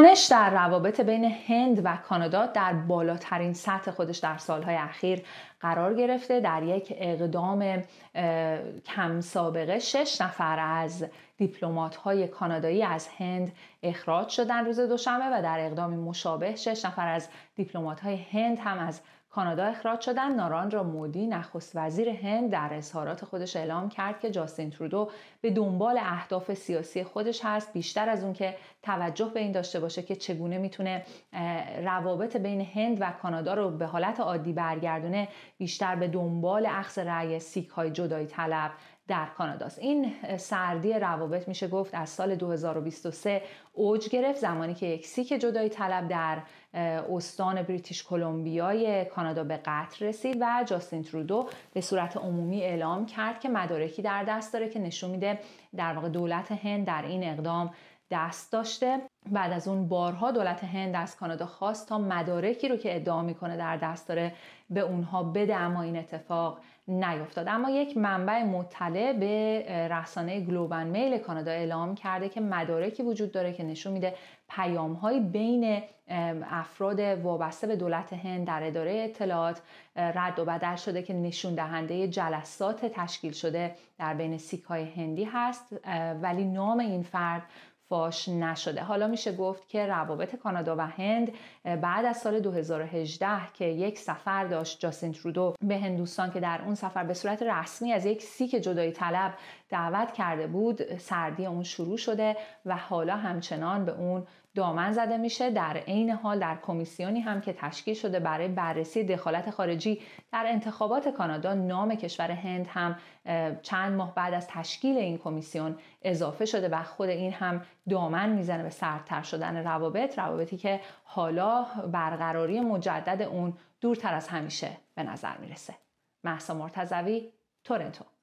تنش در روابط بین هند و کانادا در بالاترین سطح خودش در سالهای اخیر قرار گرفته در یک اقدام کم سابقه شش نفر از دیپلومات های کانادایی از هند اخراج شدن روز دوشنبه و در اقدامی مشابه شش نفر از دیپلمات های هند هم از کانادا اخراج شدن را مودی نخست وزیر هند در اظهارات خودش اعلام کرد که جاستین ترودو به دنبال اهداف سیاسی خودش هست بیشتر از اون که توجه به این داشته باشه که چگونه میتونه روابط بین هند و کانادا رو به حالت عادی برگردونه بیشتر به دنبال اخذ رأی سیک های جدایی طلب در کاناداست این سردی روابط میشه گفت از سال 2023 اوج گرفت زمانی که یک سیک جدای طلب در استان بریتیش کلمبیای کانادا به قطر رسید و جاستین ترودو به صورت عمومی اعلام کرد که مدارکی در دست داره که نشون میده در واقع دولت هند در این اقدام دست داشته بعد از اون بارها دولت هند از کانادا خواست تا مدارکی رو که ادعا میکنه در دست داره به اونها بده اما این اتفاق نیفتاد اما یک منبع مطلع به رسانه گلوبال میل کانادا اعلام کرده که مدارکی وجود داره که نشون میده پیام های بین افراد وابسته به دولت هند در اداره اطلاعات رد و بدل شده که نشون دهنده جلسات تشکیل شده در بین سیک های هندی هست ولی نام این فرد فاش نشده حالا میشه گفت که روابط کانادا و هند بعد از سال 2018 که یک سفر داشت جاستین ترودو به هندوستان که در اون سفر به صورت رسمی از یک سیک جدایی طلب دعوت کرده بود سردی اون شروع شده و حالا همچنان به اون دامن زده میشه در عین حال در کمیسیونی هم که تشکیل شده برای بررسی دخالت خارجی در انتخابات کانادا نام کشور هند هم چند ماه بعد از تشکیل این کمیسیون اضافه شده و خود این هم دامن میزنه به سردتر شدن روابط روابطی که حالا برقراری مجدد اون دورتر از همیشه به نظر میرسه محسا مرتزوی تورنتو